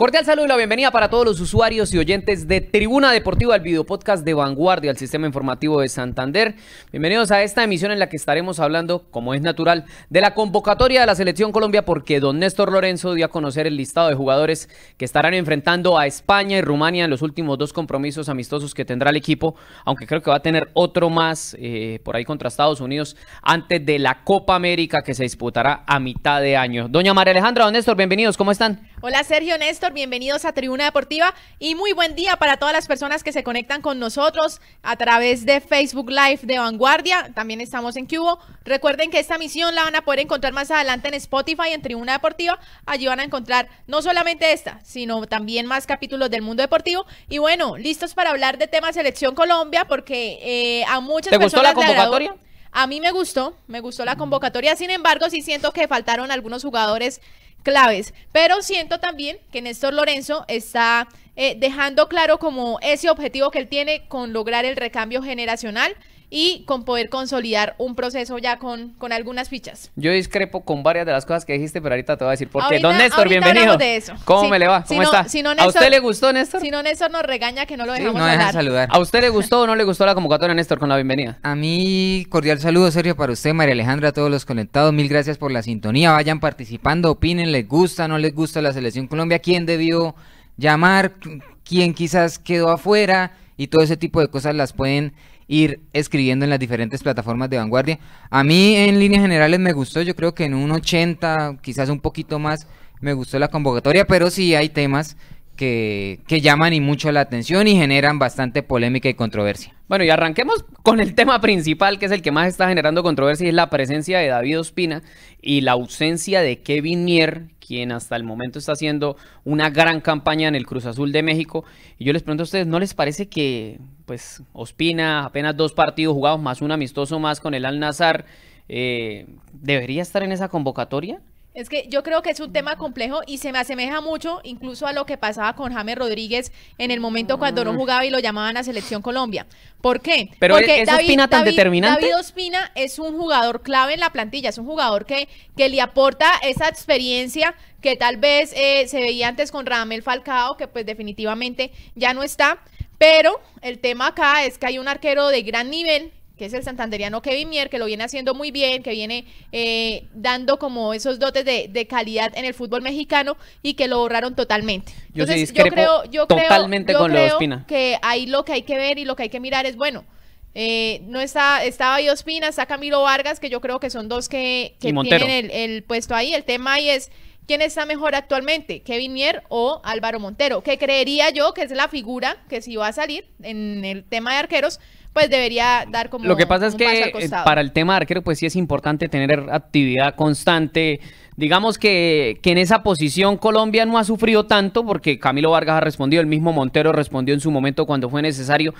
Cordial saludo y la bienvenida para todos los usuarios y oyentes de Tribuna Deportiva, el videopodcast de vanguardia al Sistema Informativo de Santander. Bienvenidos a esta emisión en la que estaremos hablando, como es natural, de la convocatoria de la Selección Colombia, porque don Néstor Lorenzo dio a conocer el listado de jugadores que estarán enfrentando a España y Rumania en los últimos dos compromisos amistosos que tendrá el equipo, aunque creo que va a tener otro más eh, por ahí contra Estados Unidos antes de la Copa América que se disputará a mitad de año. Doña María Alejandra, don Néstor, bienvenidos, ¿cómo están? Hola Sergio Néstor, bienvenidos a Tribuna Deportiva y muy buen día para todas las personas que se conectan con nosotros a través de Facebook Live de Vanguardia. También estamos en Cubo. Recuerden que esta misión la van a poder encontrar más adelante en Spotify, en Tribuna Deportiva. Allí van a encontrar no solamente esta, sino también más capítulos del mundo deportivo. Y bueno, listos para hablar de tema Selección Colombia porque eh, a muchas personas. ¿Te gustó la convocatoria? A mí me gustó, me gustó la convocatoria, sin embargo, sí siento que faltaron algunos jugadores claves. Pero siento también que Néstor Lorenzo está eh, dejando claro como ese objetivo que él tiene con lograr el recambio generacional y con poder consolidar un proceso ya con, con algunas fichas. Yo discrepo con varias de las cosas que dijiste, pero ahorita te voy a decir por qué. Don Néstor, bienvenido. eso. ¿Cómo me le va? ¿Cómo está? ¿A usted le gustó, Néstor? Si no, Néstor nos regaña que no lo dejamos no hablar. saludar. ¿A usted le gustó o no le gustó la convocatoria, Néstor, con la bienvenida? A mí, cordial saludo, Sergio, para usted, María Alejandra, a todos los conectados. Mil gracias por la sintonía. Vayan participando, opinen, les gusta, no les gusta la Selección Colombia, quién debió llamar, quién quizás quedó afuera y todo ese tipo de cosas las pueden ir escribiendo en las diferentes plataformas de vanguardia. A mí en líneas generales me gustó, yo creo que en un 80, quizás un poquito más, me gustó la convocatoria, pero sí hay temas que, llaman y mucho la atención y generan bastante polémica y controversia. Bueno, y arranquemos con el tema principal, que es el que más está generando controversia, es la presencia de David Ospina y la ausencia de Kevin Mier, quien hasta el momento está haciendo una gran campaña en el Cruz Azul de México. Y yo les pregunto a ustedes, ¿no les parece que pues Ospina, apenas dos partidos jugados más un amistoso más con el Al Nazar, eh, ¿debería estar en esa convocatoria? Es que yo creo que es un tema complejo y se me asemeja mucho incluso a lo que pasaba con James Rodríguez en el momento cuando no mm. jugaba y lo llamaban a Selección Colombia. ¿Por qué? Porque Ospina tan David Ospina es un jugador clave en la plantilla, es un jugador que, que le aporta esa experiencia que tal vez eh, se veía antes con Ramel Falcao, que pues definitivamente ya no está. Pero el tema acá es que hay un arquero de gran nivel que es el santanderiano Kevin Mier, que lo viene haciendo muy bien, que viene eh, dando como esos dotes de, calidad en el fútbol mexicano y que lo borraron totalmente. Yo Entonces, yo creo, yo creo, que ahí lo que hay que ver y lo que hay que mirar es, bueno, eh, no está, estaba ahí Ospina, está Camilo Vargas, que yo creo que son dos que, que tienen el, el puesto ahí. El tema ahí es ¿Quién está mejor actualmente? ¿Kevin Mier o Álvaro Montero? Que creería yo que es la figura que si va a salir en el tema de arqueros, pues debería dar como Lo que pasa es que eh, para el tema de arquero, pues sí es importante tener actividad constante. Digamos que, que, en esa posición Colombia no ha sufrido tanto porque Camilo Vargas ha respondido, el mismo Montero respondió en su momento cuando fue necesario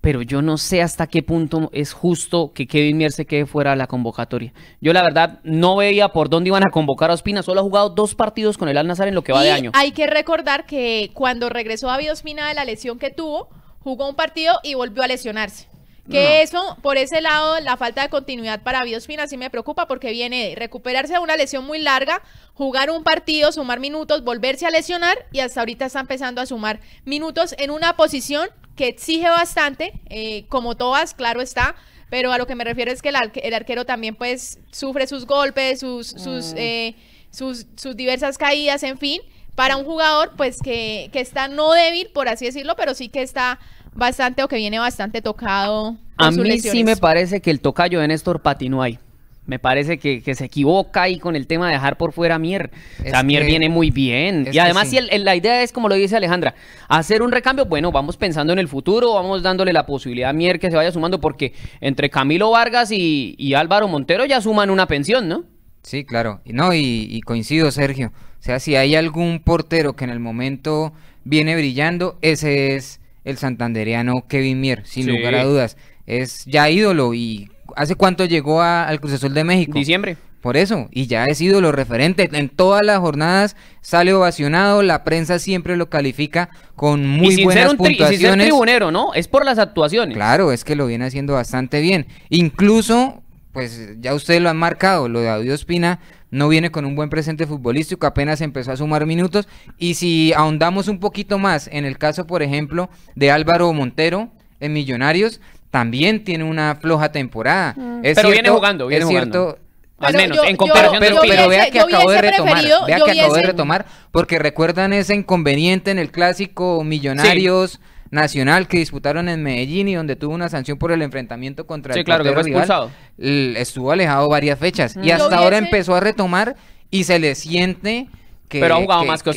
pero yo no sé hasta qué punto es justo que Kevin Mier se quede fuera de la convocatoria. Yo la verdad no veía por dónde iban a convocar a Ospina, solo ha jugado dos partidos con el Al-Nazar en lo que va de año. Hay que recordar que cuando regresó a Ospina de la lesión que tuvo, jugó un partido y volvió a lesionarse. Que eso, por ese lado, la falta de continuidad para Biosfina sí me preocupa porque viene de recuperarse de una lesión muy larga, jugar un partido, sumar minutos, volverse a lesionar y hasta ahorita está empezando a sumar minutos en una posición que exige bastante, eh, como todas, claro está. Pero a lo que me refiero es que el, arquero también pues sufre sus golpes, sus, sus, mm. eh, sus, sus diversas caídas, en fin para un jugador pues que, que, está no débil, por así decirlo, pero sí que está bastante o que viene bastante tocado. A mí sí me parece que el tocayo de Néstor no ahí. Me parece que, se equivoca ahí con el tema de dejar por fuera Mier. o sea, Mier viene muy bien. Y además, si la idea es, como lo dice Alejandra, hacer un recambio, bueno, vamos pensando en el futuro, vamos dándole la posibilidad a Mier que se vaya sumando, porque entre Camilo Vargas y, Álvaro Montero ya suman una pensión, ¿no? Sí, claro. No, y, y coincido, Sergio. O sea, si hay algún portero que en el momento viene brillando, ese es el santandereano Kevin Mier, sin lugar a dudas. Es ya ídolo y ¿hace cuánto llegó al Cruz de México? Diciembre. Por eso, y ya es ídolo referente. En todas las jornadas sale ovacionado, la prensa siempre lo califica con muy buenas Y sin ser tribunero, ¿no? Es por las actuaciones. Claro, es que lo viene haciendo bastante bien. Incluso, pues ya ustedes lo han marcado, lo de Audio Espina no viene con un buen presente futbolístico, apenas empezó a sumar minutos. Y si ahondamos un poquito más en el caso, por ejemplo, de Álvaro Montero en Millonarios, también tiene una floja temporada. Mm. pero viene jugando, viene es Cierto, al menos, en comparación pero, vea que acabo de retomar, vea que acabo de retomar, porque recuerdan ese inconveniente en el clásico Millonarios. Nacional que disputaron en Medellín y donde tuvo una sanción por el enfrentamiento contra sí, el claro, que fue expulsado. estuvo alejado varias fechas mm. y hasta ahora empezó a retomar y se le siente que, Pero más que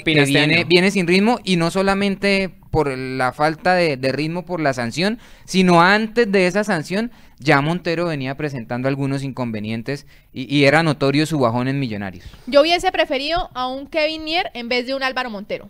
viene, sin ritmo y no solamente por la falta de, ritmo por la sanción, sino antes de esa sanción ya Montero venía presentando algunos inconvenientes y, y era notorio su bajón en Millonarios. Yo hubiese preferido a un Kevin Nier en vez de un Álvaro Montero.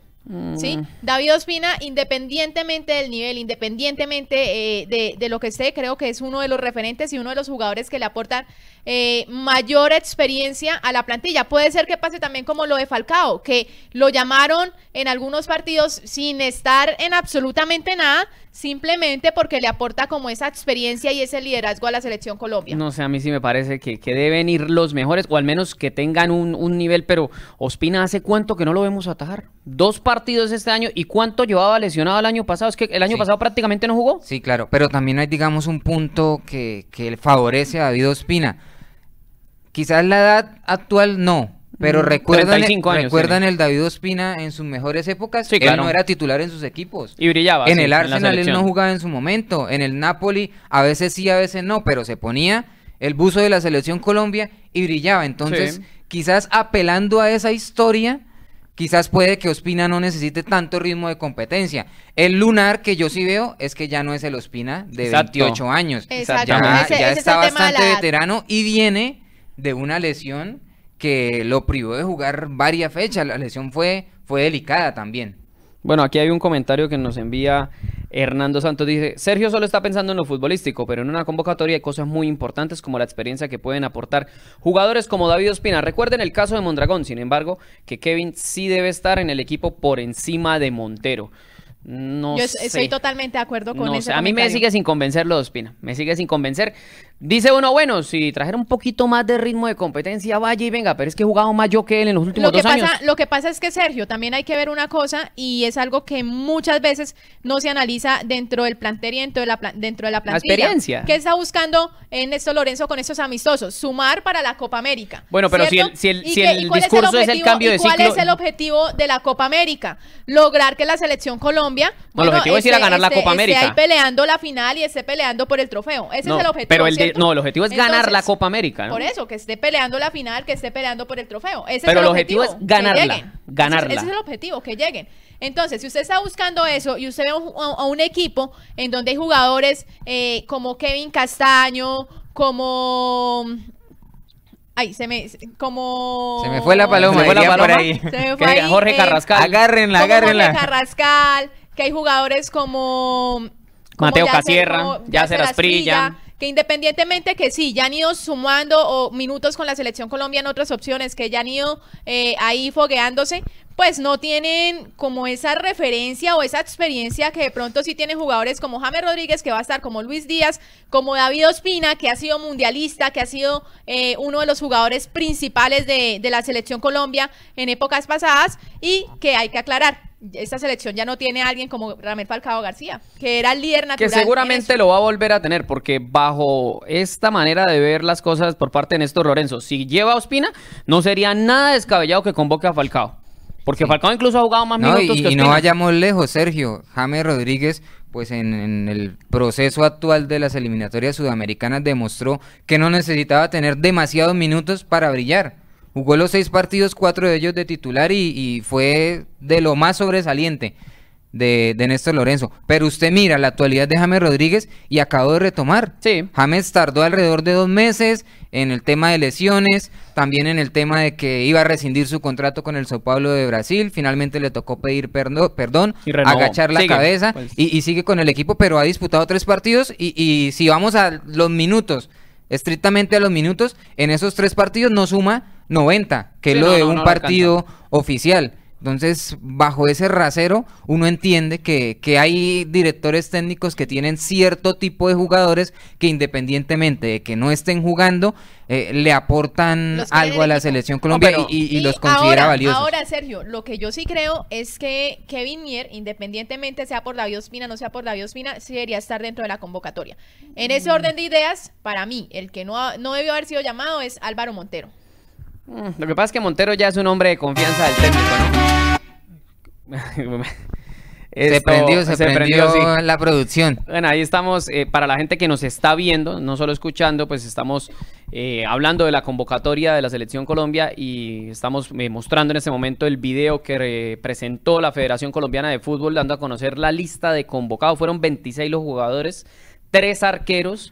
¿Sí? Mm. David Ospina, independientemente del nivel, independientemente eh, de, lo que esté, creo que es uno de los referentes y uno de los jugadores que le aportan eh, mayor experiencia a la plantilla. Puede ser que pase también como lo de Falcao, que lo llamaron en algunos partidos sin estar en absolutamente nada, simplemente porque le aporta como esa experiencia y ese liderazgo a la selección Colombia. No sé, a mí sí me parece que, deben ir los mejores, o al menos que tengan un, un nivel, pero Ospina, ¿hace cuánto que no lo vemos atajar? Dos partidos partidos este año y cuánto llevaba lesionado el año pasado. Es que el año pasado prácticamente no jugó. Sí, claro, pero también hay, digamos, un punto que, favorece a David Ospina. Quizás la edad actual no, pero mm, recuerdan, el, recuerdan el David Ospina en sus mejores épocas. Él no era titular en sus equipos. Y brillaba. En el Arsenal él no jugaba en su momento. En el Napoli a veces sí, a veces no, pero se ponía el buzo de la selección Colombia y brillaba. Entonces, quizás apelando a esa historia Quizás puede que Ospina no necesite tanto ritmo de competencia. El lunar que yo sí veo es que ya no es el Ospina de 28 años. Ya, está bastante veterano y viene de una lesión que lo privó de jugar varias fechas. La lesión fue, fue delicada también. Bueno, aquí hay un comentario que nos envía Hernando Santos dice, Sergio solo está pensando en lo futbolístico, pero en una convocatoria hay cosas muy importantes como la experiencia que pueden aportar jugadores como David Ospina. Recuerden el caso de Mondragón, sin embargo, que Kevin sí debe estar en el equipo por encima de Montero. No Yo estoy totalmente de acuerdo con eso. A mí me sigue sin convencerlo, lo Ospina. Me sigue sin convencer. Dice uno, bueno, si trajera un poquito más de ritmo de competencia, vaya y venga, pero es que he jugado más yo que él en los últimos lo dos pasa, años. Lo que pasa es que, Sergio, también hay que ver una cosa y es algo que muchas veces no se analiza dentro del plantel y dentro de la, dentro de la plantilla. experiencia. ¿Qué está buscando Néstor Lorenzo con estos amistosos? Sumar para la Copa América. Bueno, pero si el, si el, si el discurso es el, cambio de ¿y cuál es el objetivo de la Copa América? Lograr que la selección Colombia... bueno, el objetivo es ir a este, ganar la Copa América. Este, esté ahí peleando la final y esté peleando por el trofeo. Ese es el objetivo. Pero el no, el objetivo es ganar la Copa América. Por eso, que esté peleando la final, que esté peleando por el trofeo. Ese Pero es el, objetivo, es ganarla. ganarla. Ese, es el objetivo, que lleguen. Entonces, si usted está buscando eso y usted ve a, un equipo en donde hay jugadores eh, como Kevin Castaño, como Ay, se me. Como. Se me fue la paloma. Se me fue la paloma. Ahí. Jorge eh, Carrascal. Agárrenla, agárrenla. Jorge Carrascal, que hay jugadores como. Mateo Casierra Casierra, Yacer Asprilla que independientemente que sí, ya han ido sumando o minutos con la selección Colombia en otras opciones, que ya han ido eh, ahí fogueándose, pues no tienen como esa referencia o esa experiencia que de pronto sí tienen jugadores como James Rodríguez, que va a estar como Luis Díaz, como David Ospina, que ha sido mundialista, que ha sido eh, uno de los jugadores principales de, la selección Colombia en épocas pasadas y que hay que aclarar, esta selección ya no tiene a alguien como Ramel Falcao García, que era el líder natural. Que seguramente lo va a volver a tener, porque bajo esta manera de ver las cosas por parte de Néstor Lorenzo, si lleva a Ospina, no sería nada descabellado que convoque a Falcao. Porque incluso ha jugado más minutos y, no vayamos lejos, Sergio. James Rodríguez, pues en, el proceso actual de las eliminatorias sudamericanas demostró que no necesitaba tener demasiados minutos para brillar. Jugó los seis partidos, cuatro de ellos de titular y fue de lo más sobresaliente de, de, Néstor Lorenzo. Pero usted mira la actualidad de James Rodríguez y acabo de retomar. Sí. James tardó alrededor de dos meses en el tema de lesiones, también en el tema de que iba a rescindir su contrato con el Sao Paulo de Brasil. Finalmente le tocó pedir perdón, agachar la cabeza pues. y, sigue con el equipo, pero ha disputado tres partidos. Y, y si vamos a los minutos, estrictamente a los minutos, en esos tres partidos no suma 90, que es lo de un partido oficial. Entonces, bajo ese rasero, uno entiende que, que, hay directores técnicos que tienen cierto tipo de jugadores que independientemente de que no estén jugando, eh, le aportan algo a la selección colombiana oh, y, los considera valiosos. Ahora, Sergio, lo que yo sí creo es que Kevin Mier, independientemente sea por biospina o no sea por la Ospina, sí debería estar dentro de la convocatoria. En ese orden de ideas, para mí, el que no, no debió haber sido llamado es Álvaro Montero. Mm, lo que pasa es que Montero ya es un hombre de confianza del técnico, ¿no? se prendió, se, prendió, la producción. Bueno, ahí estamos, eh, para la gente que nos está viendo, no solo escuchando, pues estamos eh, hablando de la convocatoria de la Selección Colombia y estamos eh, mostrando en este momento el video que presentó la Federación Colombiana de Fútbol dando a conocer la lista de convocados. Fueron 26 los jugadores, tres arqueros.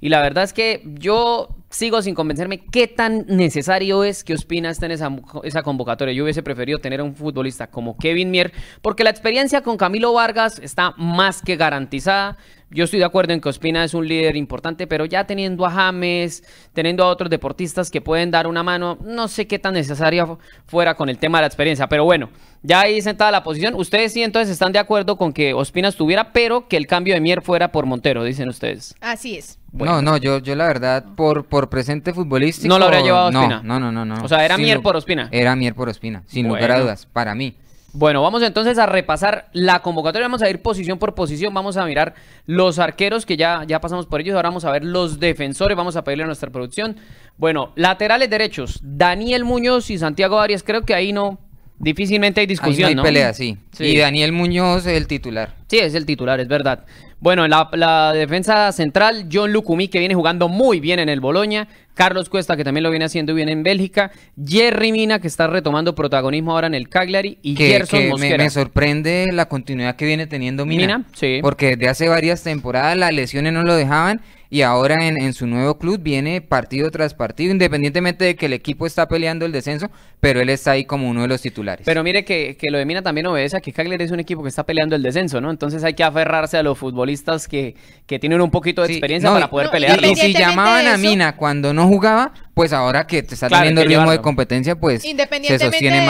Y la verdad es que yo sigo sin convencerme qué tan necesario es que Ospina esté en esa, esa, convocatoria. Yo hubiese preferido tener a un futbolista como Kevin Mier, porque la experiencia con Camilo Vargas está más que garantizada. Yo estoy de acuerdo en que Ospina es un líder importante, pero ya teniendo a James, teniendo a otros deportistas que pueden dar una mano, no sé qué tan necesaria fuera con el tema de la experiencia. Pero bueno, ya ahí sentada la posición. Ustedes sí entonces están de acuerdo con que Ospina estuviera, pero que el cambio de Mier fuera por Montero, dicen ustedes. Así es. No, no, yo, yo la verdad, por, por presente futbolístico. No lo habría llevado no, Ospina. No, no, no, no. O sea, era Mier por Ospina. Era Mier por Espina sin lugar a dudas, para mí. Bueno, vamos entonces a repasar la convocatoria. Vamos a ir posición por posición. Vamos a mirar los arqueros que ya, ya pasamos por ellos. Ahora vamos a ver los defensores. Vamos a pedirle a nuestra producción. Bueno, laterales derechos. Daniel Muñoz y Santiago Arias. Creo que ahí no. Difícilmente hay discusión. no hay pelea, sí. sí. Y Daniel Muñoz es el titular. Sí, es el titular, es verdad. Bueno, la, la defensa central, John Lucumí, que viene jugando muy bien en el Boloña. Carlos Cuesta, que también lo viene haciendo bien en Bélgica, Jerry Mina, que está retomando protagonismo ahora en el Cagliari, y que, Gerson Mosquera. Me, sorprende la continuidad que viene teniendo Mina, sí. porque desde hace varias temporadas las lesiones no lo dejaban, y ahora en, su nuevo club viene partido tras partido, independientemente de que el equipo está peleando el descenso, pero él está ahí como uno de los titulares. Pero mire que, lo de Mina también obedece a que Cagliari es un equipo que está peleando el descenso, ¿no? Entonces hay que aferrarse a los futbolistas que, tienen un poquito de experiencia para poder pelear. y, si llamaban a Mina cuando no jugaba, pues ahora que te está teniendo el ritmo de competencia, pues Independientemente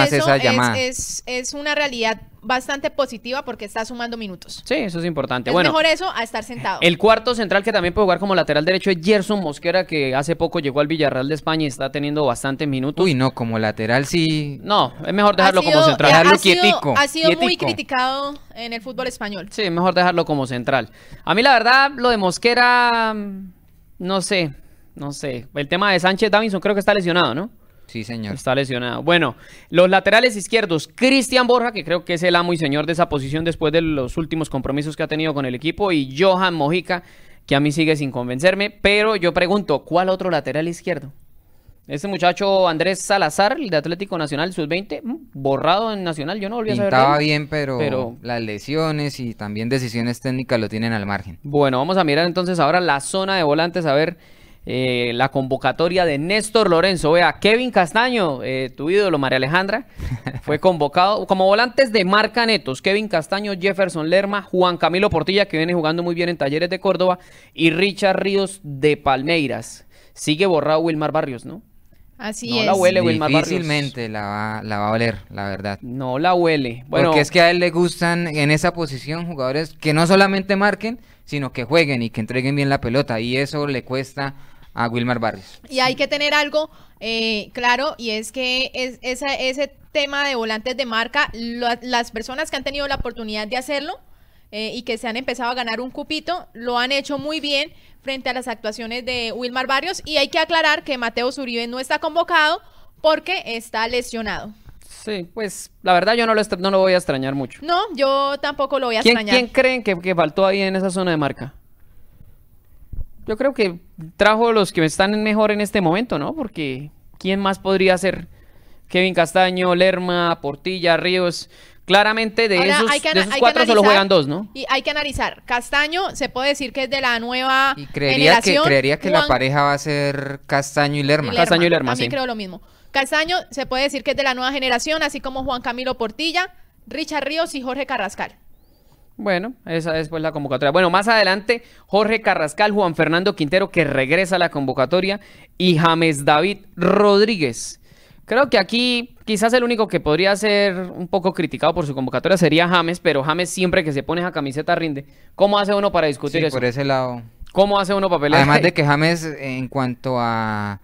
más de Es, es, una realidad bastante positiva porque está sumando minutos. Sí, eso es importante. Es bueno, mejor eso a estar sentado. El cuarto central que también puede jugar como lateral derecho es Gerson Mosquera, que hace poco llegó al Villarreal de España y está teniendo bastante minutos. Uy, no, como lateral sí. No, es mejor dejarlo como central. ha Sido, muy criticado en el fútbol español. Sí, mejor dejarlo como central. A mí la verdad, lo de Mosquera, mm, no sé, no sé. El tema de Sánchez Davinson creo que está lesionado, ¿no? Sí, señor. Está lesionado. Bueno, los laterales izquierdos, Cristian Borja, que creo que es el amo y señor de esa posición después de los últimos compromisos que ha tenido con el equipo, y Johan Mojica, que a mí sigue sin convencerme, pero yo pregunto, ¿cuál otro lateral izquierdo? Este muchacho Andrés Salazar, el de Atlético Nacional, sus 20 mm, borrado en Nacional, yo no volví a saber. Estaba bien, pero, las lesiones y también decisiones técnicas lo tienen al margen. Bueno, vamos a mirar entonces ahora la zona de volantes, a ver eh, la convocatoria de Néstor Lorenzo. Vea, Kevin Castaño, eh, tu ídolo, María Alejandra, fue convocado como volantes de marca netos. Kevin Castaño, Jefferson Lerma, Juan Camilo Portilla, que viene jugando muy bien en Talleres de Córdoba, y Richard Ríos de Palmeiras. Sigue borrado Wilmar Barrios, ¿no? Así no la huele Wilmar Difícilmente la va, a oler, la verdad. No la huele. Porque es que a él le gustan en esa posición jugadores que no solamente marquen, sino que jueguen y que entreguen bien la pelota. Y eso le cuesta a Wilmar Barrios. Y hay que tener algo eh, claro y es que es, ese tema de volantes de marca, las personas que han tenido la oportunidad de hacerlo eh, y que se han empezado a ganar un cupito, lo han hecho muy bien frente a las actuaciones de Wilmar Barrios y hay que aclarar que Mateo Zuribe no está convocado porque está lesionado. Sí, pues la verdad yo no lo, no lo voy a extrañar mucho. No, yo tampoco lo voy a ¿Quién, extrañar. ¿Quién creen que faltó ahí en esa zona de marca? yo creo que trajo los que están mejor en este momento, ¿no? Porque ¿quién más podría ser? Kevin Castaño, Lerma, Portilla, Ríos. Claramente de esos, cuatro solo juegan dos, ¿no? Y hay que analizar. Castaño se puede decir que es de la nueva y creería generación. Que, creería que la pareja va a ser Castaño y Lerma. Castaño y Lerma, También sí. creo lo mismo. Castaño se puede decir que es de la nueva generación, así como Juan Camilo Portilla, Richard Ríos y Jorge Carrascal. Bueno, esa es pues, la convocatoria. Bueno, más adelante, Jorge Carrascal, Juan Fernando Quintero, que regresa a la convocatoria, y James David Rodríguez. Creo que aquí quizás el único que podría ser un poco criticado por su convocatoria sería James, pero James siempre que se pone esa camiseta rinde. ¿Cómo hace uno para discutir sí, eso? Por ese lado. ¿Cómo hace uno para pelear? Además de que James, en cuanto a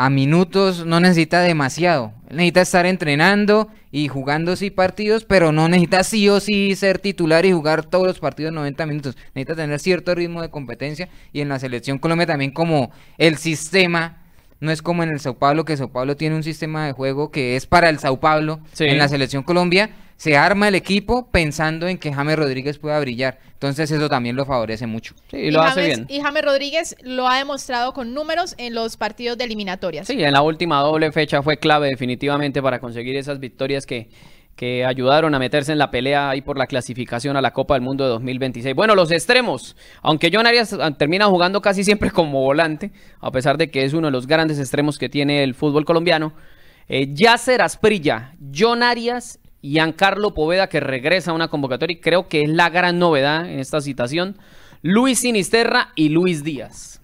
a minutos, no necesita demasiado. necesita estar entrenando y jugando sí partidos, pero no necesita sí o sí ser titular y jugar todos los partidos 90 minutos. Necesita tener cierto ritmo de competencia y en la selección Colombia también como el sistema no es como en el Sao Paulo que Sao Paulo tiene un sistema de juego que es para el Sao Paulo en la selección Colombia se arma el equipo pensando en que James Rodríguez pueda brillar. Entonces eso también lo favorece mucho. y lo hace bien. Y Rodríguez lo ha demostrado con números en los partidos de eliminatorias. Sí, en la última doble fecha fue clave definitivamente para conseguir esas victorias que que ayudaron a meterse en la pelea ahí por la clasificación a la Copa del Mundo de 2026. Bueno, los extremos, aunque John Arias ah, termina jugando casi siempre como volante, a pesar de que es uno de los grandes extremos que tiene el fútbol colombiano, eh, ya serás Asprilla, John Arias Giancarlo Poveda que regresa a una convocatoria y creo que es la gran novedad en esta citación. Luis Sinisterra y Luis Díaz.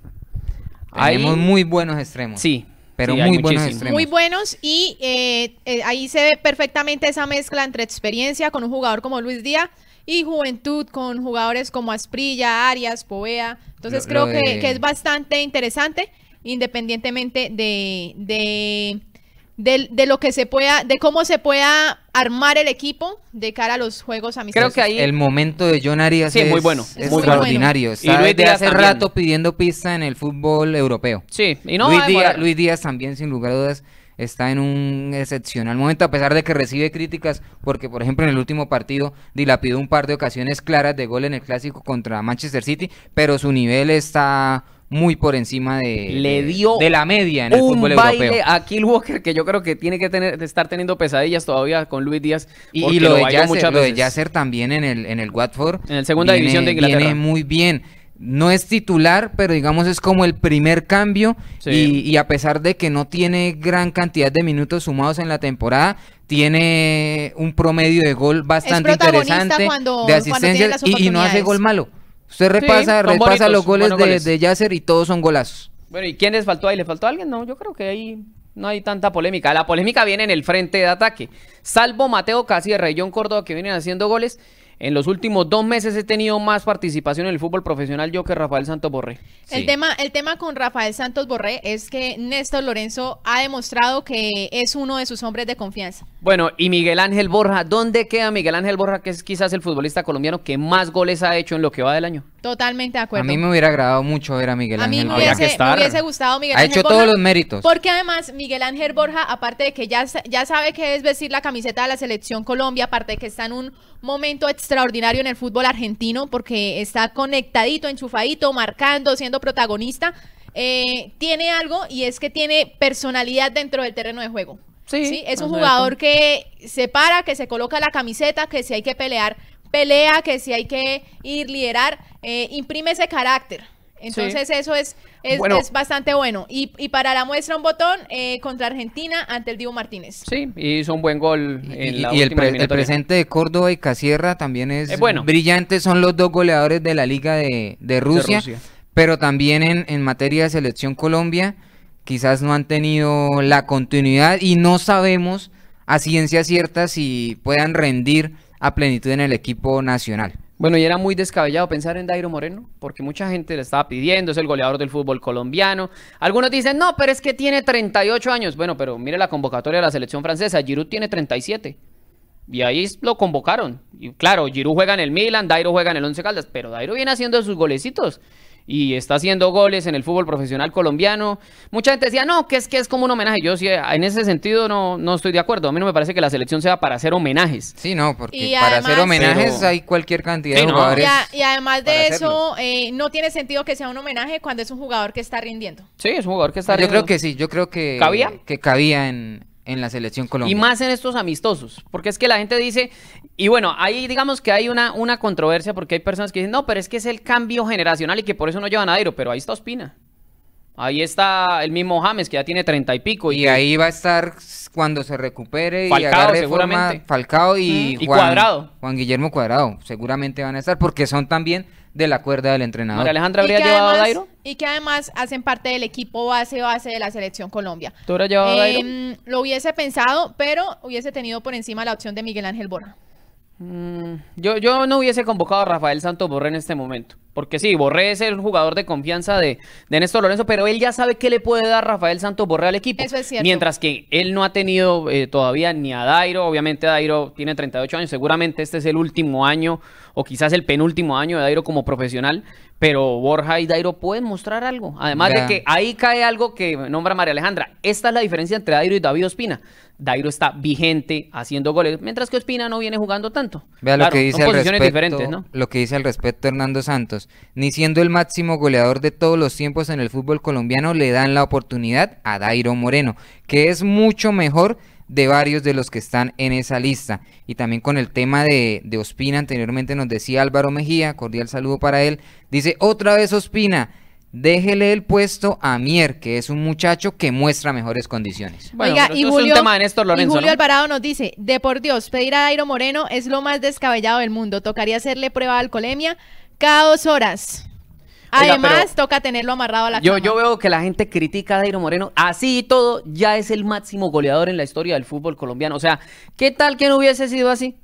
Tenemos muy buenos extremos. Sí. Pero muy buenos extremos. Muy buenos y eh, eh, ahí se ve perfectamente esa mezcla entre experiencia con un jugador como Luis Díaz y juventud con jugadores como Asprilla, Arias, Povea. Entonces creo que, que, es bastante interesante independientemente de, de de, de, lo que se pueda, de cómo se pueda armar el equipo de cara a los juegos amistosos. Creo que ahí el momento de John Arias sí, es muy bueno, es extraordinario. Está hace rato pidiendo pista en el fútbol europeo. Sí, y no Luis, Díaz, Luis Díaz también sin lugar a dudas está en un excepcional momento, a pesar de que recibe críticas, porque por ejemplo en el último partido dilapidó un par de ocasiones claras de gol en el clásico contra Manchester City, pero su nivel está muy por encima de, Le dio de, la media en el un fútbol baile a Kill Walker que yo creo que tiene que tener, estar teniendo pesadillas todavía con Luis Díaz. Y, lo, de Yasser, también en el, en el Watford. En la segunda división de Inglaterra. Viene muy bien no es titular, pero digamos es como el primer cambio y, a pesar de que no tiene gran cantidad de minutos sumados en la temporada, tiene un promedio de gol bastante interesante, de asistencia y, no hace gol malo. Usted repasa, repasa los goles, De, de, Yasser y todos son golazos. Bueno, ¿y quién les faltó ahí? ¿Le faltó alguien? No, yo creo que ahí no hay tanta polémica. La polémica viene en el frente de ataque. Salvo Mateo Casierra y John Córdoba que vienen haciendo goles. En los últimos dos meses he tenido más participación en el fútbol profesional yo que Rafael Santos Borré. El, tema, el tema con Rafael Santos Borré es que Néstor Lorenzo ha demostrado que es uno de sus hombres de confianza. Bueno, y Miguel Ángel Borja, ¿dónde queda Miguel Ángel Borja, que es quizás el futbolista colombiano que más goles ha hecho en lo que va del año? Totalmente de acuerdo. A mí me hubiera agradado mucho ver a Miguel Ángel Borja. A mí me hubiese, gustado Miguel Ángel Ha hecho todos los méritos. Porque además Miguel Ángel Borja, aparte de que ya, ya sabe qué es vestir la camiseta de la selección Colombia, aparte de que está en un momento extraordinario en el fútbol argentino, porque está conectadito, enchufadito, marcando, siendo protagonista, eh, tiene algo y es que tiene personalidad dentro del terreno de juego. Sí, Es un jugador que se para, que se coloca la camiseta, que si hay que pelear pelea, que si hay que ir, liderar, eh, imprime ese carácter. Entonces eso es, es, bastante bueno. Y, para la muestra un botón eh, contra Argentina ante el Divo Martínez. Sí, hizo un buen gol. En y, y el, presente de Córdoba y Casierra también es, eh, brillante. Son los dos goleadores de la Liga de, de, Rusia, Pero también en, en materia de selección Colombia, quizás no han tenido la continuidad y no sabemos a ciencia cierta si puedan rendir a plenitud en el equipo nacional. Bueno, y era muy descabellado pensar en Dairo Moreno, porque mucha gente le estaba pidiendo, es el goleador del fútbol colombiano. Algunos dicen, no, pero es que tiene 38 años. Bueno, pero mire la convocatoria de la selección francesa, Giroud tiene 37. Y ahí lo convocaron. Y claro, Giroud juega en el Milan, Dairo juega en el Once Caldas, pero Dairo viene haciendo sus golecitos y está haciendo goles en el fútbol profesional colombiano. Mucha gente decía, no, que es que es como un homenaje. Yo sí, en ese sentido no, no estoy de acuerdo. A mí no me parece que la selección sea para hacer homenajes. Sí, no, porque para hacer homenajes hay cualquier cantidad de jugadores. Y, además de eso, eh, no tiene sentido que sea un homenaje cuando es un jugador que está rindiendo. Sí, es un jugador que está rindiendo. Ah, yo creo que sí, yo creo que... ¿Cabía? Que cabía en, en la selección colombiana. Y más en estos amistosos, porque es que la gente dice, y bueno, ahí digamos que hay una, una controversia porque hay personas que dicen, no, pero es que es el cambio generacional y que por eso no llevan a pero ahí está Ospina. Ahí está el mismo James que ya tiene treinta y pico. Y, ahí va a estar cuando se recupere Falcao, y seguramente. Falcao y, Juan, Cuadrado. Juan Guillermo Cuadrado. Seguramente van a estar porque son también de la cuerda del entrenador. María Alejandra habría llevado a Dairo. Y que además hacen parte del equipo base base de la selección Colombia. ¿Tú llevado em, Lo hubiese pensado, pero hubiese tenido por encima la opción de Miguel Ángel Borja. Mm, yo, yo no hubiese convocado a Rafael Santos Borré en este momento. Porque sí, Borré es un jugador de confianza de, de Néstor Lorenzo, pero él ya sabe qué le puede dar Rafael Santos Borré al equipo. Mientras que él no ha tenido eh, todavía ni a Dairo. Obviamente Dairo tiene 38 años. Seguramente este es el último año o quizás el penúltimo año de Dairo como profesional, pero Borja y Dairo pueden mostrar algo. Además de que ahí cae algo que nombra María Alejandra. Esta es la diferencia entre Dairo y David Ospina. Dairo está vigente haciendo goles, mientras que Ospina no viene jugando tanto. Vea lo que dice diferentes, Lo que dice al respecto Hernando Santos, ni siendo el máximo goleador de todos los tiempos en el fútbol colombiano le dan la oportunidad a Dairo Moreno, que es mucho mejor de varios de los que están en esa lista. Y también con el tema de, de Ospina, anteriormente nos decía Álvaro Mejía, cordial saludo para él, dice otra vez Ospina, déjele el puesto a Mier, que es un muchacho que muestra mejores condiciones. Bueno, y Julio, Alvarado nos dice, de por Dios, pedir a Dairo Moreno es lo más descabellado del mundo. Tocaría hacerle prueba de alcoholemia cada dos horas. Además, toca tenerlo amarrado a la yo, Yo veo que la gente critica a Dairo Moreno. Así y todo, ya es el máximo goleador en la historia del fútbol colombiano. O sea, ¿qué tal que no hubiese sido así?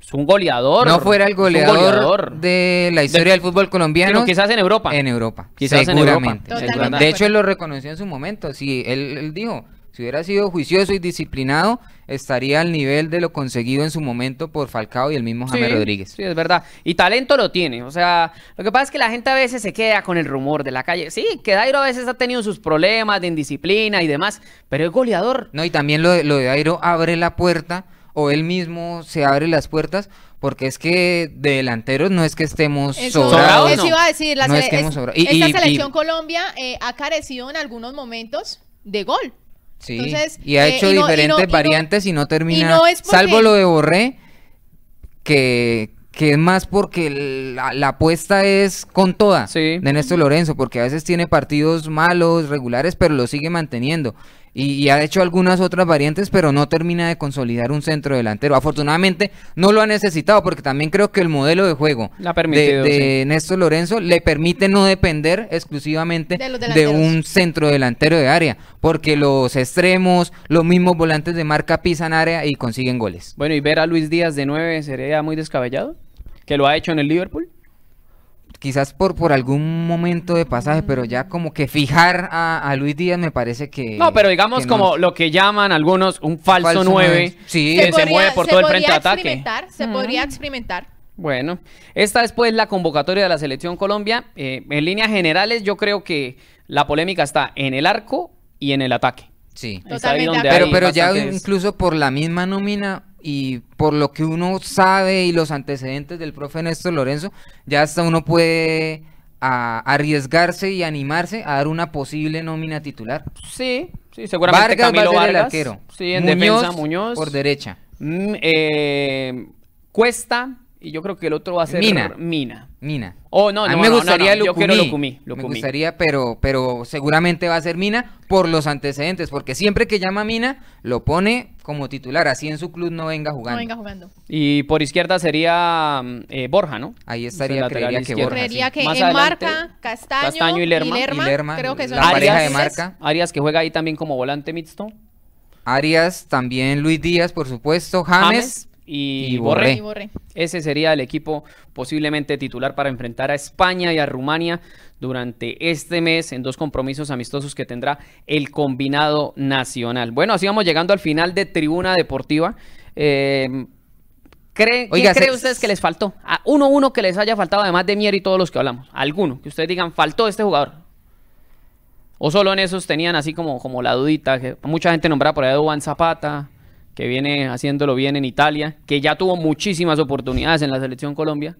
Es un goleador. No fuera el goleador, de la historia del fútbol colombiano. quizás en Europa. En Europa. Quizás De hecho, él lo reconoció en su momento. Sí, él, él dijo, si hubiera sido juicioso y disciplinado, estaría al nivel de lo conseguido en su momento por Falcao y el mismo Jaime Rodríguez. Sí, es verdad. Y talento lo tiene. O sea, lo que pasa es que la gente a veces se queda con el rumor de la calle. Sí, que Dairo a veces ha tenido sus problemas de indisciplina y demás, pero es goleador. No, y también lo de, lo Dairo abre la puerta o él mismo se abre las puertas, porque es que de delanteros no es que estemos sobrados. iba a decir, no es que esta selección Colombia eh, ha carecido en algunos momentos de gol. Sí, y ha eh, hecho diferentes variantes y no, termina, salvo lo de Borré, que, es más porque la, apuesta es con toda de Néstor Lorenzo, porque a veces tiene partidos malos, regulares, pero lo sigue manteniendo y, ha hecho algunas otras variantes, pero no termina de consolidar un centro delantero. Afortunadamente no lo ha necesitado porque también creo que el modelo de juego de, Néstor Lorenzo le permite no depender exclusivamente de, un centro delantero de área, porque los extremos, los mismos volantes de marca pisan área y consiguen goles. Bueno, y ver a Luis Díaz de 9 sería muy descabellado, que lo ha hecho en el Liverpool quizás por, por algún momento de pasaje, pero ya como que fijar a, Luis Díaz me parece que... No, pero digamos como lo que llaman algunos un falso, 9, Sí. se, mueve por todo el frente de ataque. Se mm. podría experimentar. Bueno, esta es pues la convocatoria de la Selección Colombia. Eh, en líneas generales yo creo que la polémica está en el arco y en el ataque. Sí, pero, pero ya incluso por la misma nómina y por lo que uno sabe y los antecedentes del profe Néstor Lorenzo, ya hasta uno puede arriesgarse y animarse a dar una posible nómina titular. Sí, sí, seguramente el arquero. Sí, en Muñoz, defensa Muñoz por derecha. Mm, eh, Cuesta y yo creo que el otro va a ser Mina. Mina. Oh, no, me gustaría Me gustaría, pero, pero seguramente va a ser Mina por los antecedentes, porque siempre que llama Mina lo pone como titular, así en su club no venga jugando. No venga jugando. Y por izquierda sería mm, eh, Borja, ¿no? Ahí estaría, creería que Borja. Creería en eh, marca, Castaño, y, Lerma. creo que son la Arias, pareja de marca. Arias que juega ahí también como volante mixto. Arias, también Luis Díaz, por supuesto, James y, Borré. Ese sería el equipo posiblemente titular para enfrentar a España y a Rumania durante este mes en dos compromisos amistosos que tendrá el combinado nacional. Bueno, así vamos llegando al final de Tribuna Deportiva. Em, ¿Qué creen ustedes que les faltó? A uno uno que les haya faltado, además de Mier y todos los que hablamos. Alguno, que ustedes digan, faltó este jugador. O solo en esos tenían así como, como la dudita, que mucha gente nombraba por ahí a Zapata, que viene haciéndolo bien en Italia, que ya tuvo muchísimas oportunidades en la selección Colombia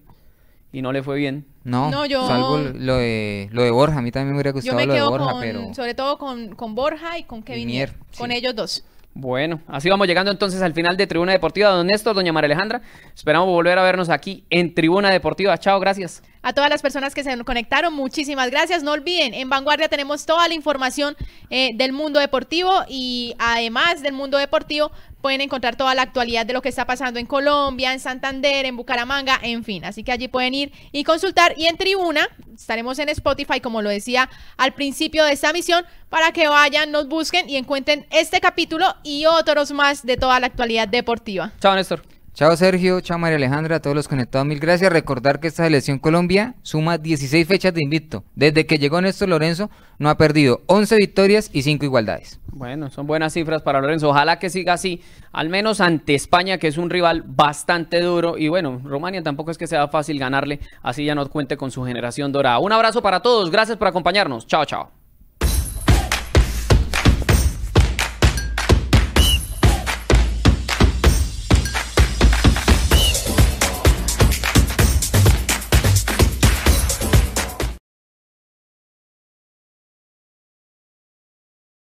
y no le fue bien. No, yo... salvo lo de, lo de Borja, a mí también me hubiera gustado lo de Borja, pero... Sobre todo con, Borja y con Kevin Mier, con ellos dos. Bueno, así vamos llegando entonces al final de Tribuna Deportiva. Don Néstor, doña María Alejandra, esperamos volver a vernos aquí en Tribuna Deportiva. Chao, gracias. A todas las personas que se conectaron, muchísimas gracias. No olviden, en Vanguardia tenemos toda la información eh, del mundo deportivo y además del mundo deportivo, pueden encontrar toda la actualidad de lo que está pasando en Colombia, en Santander, en Bucaramanga, en fin. Así que allí pueden ir y consultar. Y en tribuna estaremos en Spotify, como lo decía al principio de esta misión, para que vayan, nos busquen y encuentren este capítulo y otros más de toda la actualidad deportiva. Chao, Néstor. Chao Sergio, chao María Alejandra, a todos los conectados, mil gracias. Recordar que esta selección Colombia suma 16 fechas de invicto. Desde que llegó Néstor Lorenzo no ha perdido 11 victorias y 5 igualdades. Bueno, son buenas cifras para Lorenzo. Ojalá que siga así, al menos ante España, que es un rival bastante duro. Y bueno, Rumania tampoco es que sea fácil ganarle, así ya no cuente con su generación dorada. Un abrazo para todos, gracias por acompañarnos. Chao, chao.